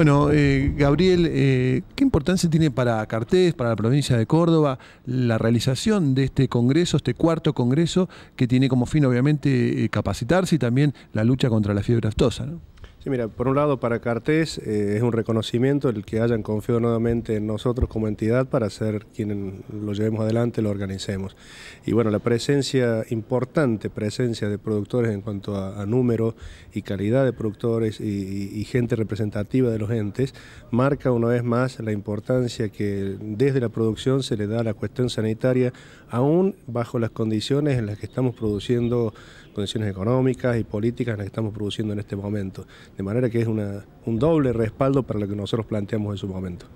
Bueno, eh, Gabriel, eh, ¿qué importancia tiene para Cartés, para la provincia de Córdoba, la realización de este congreso, este cuarto congreso, que tiene como fin obviamente eh, capacitarse y también la lucha contra la fiebre aftosa? Sí, mira, por un lado para Cartés eh, es un reconocimiento el que hayan confiado nuevamente en nosotros como entidad para ser quienes lo llevemos adelante, lo organicemos. Y bueno, la presencia, importante presencia de productores en cuanto a, número y calidad de productores y, y, gente representativa de los entes, marca una vez más la importancia que desde la producción se le da a la cuestión sanitaria, aún bajo las condiciones en las que estamos produciendo, condiciones económicas y políticas en las que estamos produciendo en este momento. De manera que es un doble respaldo para lo que nosotros planteamos en su momento.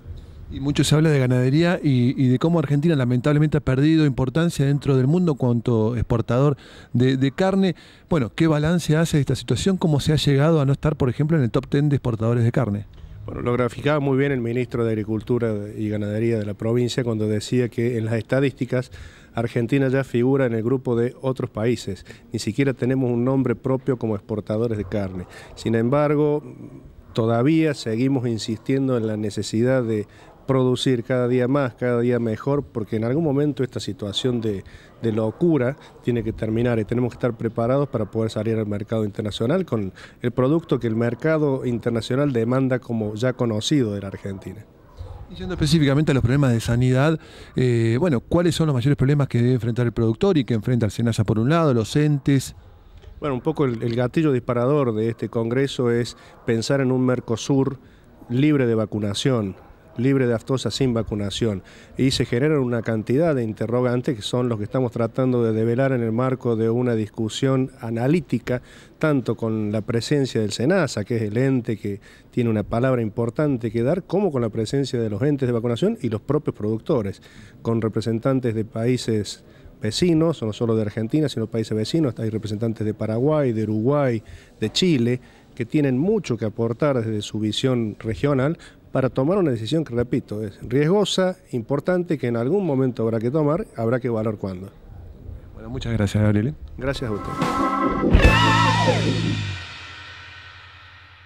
Y mucho se habla de ganadería y, de cómo Argentina lamentablemente ha perdido importancia dentro del mundo cuanto exportador de, de, carne. Bueno, ¿qué balance hace de esta situación? ¿Cómo se ha llegado a no estar, por ejemplo, en el top 10 de exportadores de carne? Bueno, lo graficaba muy bien el ministro de Agricultura y Ganadería de la provincia cuando decía que en las estadísticas Argentina ya figura en el grupo de otros países. Ni siquiera tenemos un nombre propio como exportadores de carne. Sin embargo, todavía seguimos insistiendo en la necesidad de producir cada día más, cada día mejor, porque en algún momento esta situación de, locura tiene que terminar y tenemos que estar preparados para poder salir al mercado internacional con el producto que el mercado internacional demanda como ya conocido de la Argentina. Y yendo específicamente a los problemas de sanidad, eh, bueno, ¿cuáles son los mayores problemas que debe enfrentar el productor y que enfrenta el SENASA por un lado, los entes? Bueno, un poco el gatillo disparador de este Congreso es pensar en un Mercosur libre de vacunación, libre de aftosa sin vacunación. Y se generan una cantidad de interrogantes que son los que estamos tratando de develar en el marco de una discusión analítica, tanto con la presencia del SENASA, que es el ente que tiene una palabra importante que dar, como con la presencia de los entes de vacunación y los propios productores, con representantes de países vecinos, no solo de Argentina, sino países vecinos, hay representantes de Paraguay, de Uruguay, de Chile, que tienen mucho que aportar desde su visión regional para tomar una decisión que, repito, es riesgosa, importante, que en algún momento habrá que tomar, habrá que valorar cuándo. Bueno, muchas gracias, Gabriel. ¿eh? Gracias a usted.